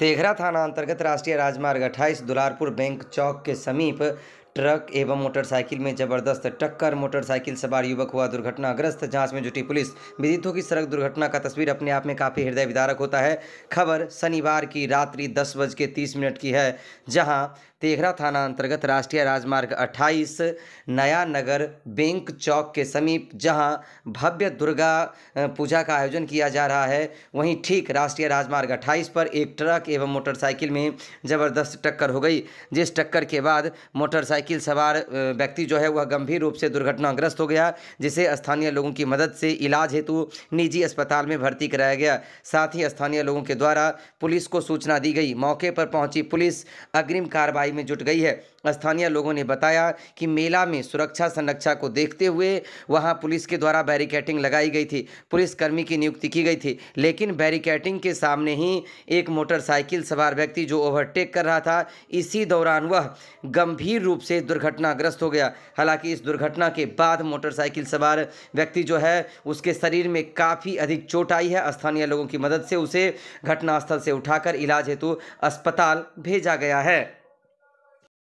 तेघरा थाना अंतर्गत राष्ट्रीय राजमार्ग अट्ठाईस दुलारपुर बैंक चौक के समीप ट्रक एवं मोटरसाइकिल में जबरदस्त टक्कर मोटरसाइकिल सवार युवक हुआ दुर्घटनाग्रस्त जांच में जुटी पुलिस विदितों की सड़क दुर्घटना का तस्वीर अपने आप में काफ़ी हृदय विदारक होता है खबर शनिवार की रात्रि दस बज के तीस मिनट की है जहां तेघरा थाना अंतर्गत राष्ट्रीय राजमार्ग 28 नया नगर बैंक चौक के समीप जहाँ भव्य दुर्गा पूजा का आयोजन किया जा रहा है वहीं ठीक राष्ट्रीय राजमार्ग अट्ठाईस पर एक ट्रक एवं मोटरसाइकिल में जबरदस्त टक्कर हो गई जिस टक्कर के बाद मोटरसाइकिल साइकिल सवार व्यक्ति जो है वह गंभीर रूप से दुर्घटनाग्रस्त हो गया जिसे स्थानीय लोगों की मदद से इलाज हेतु निजी अस्पताल में भर्ती कराया गया साथ ही स्थानीय लोगों के द्वारा पुलिस को सूचना दी गई मौके पर पहुंची पुलिस अग्रिम कार्रवाई में जुट गई है स्थानीय लोगों ने बताया कि मेला में सुरक्षा संरक्षा को देखते हुए वहां पुलिस के द्वारा बैरिकेटिंग लगाई गई थी पुलिसकर्मी की नियुक्ति की गई थी लेकिन बैरिकेटिंग के सामने ही एक मोटरसाइकिल सवार व्यक्ति जो ओवरटेक कर रहा था इसी दौरान वह गंभीर रूप से से दुर्घटनाग्रस्त हो गया हालांकि इस दुर्घटना के बाद मोटरसाइकिल सवार व्यक्ति जो है उसके शरीर में काफ़ी अधिक चोट आई है स्थानीय लोगों की मदद से उसे घटनास्थल से उठाकर इलाज हेतु अस्पताल भेजा गया है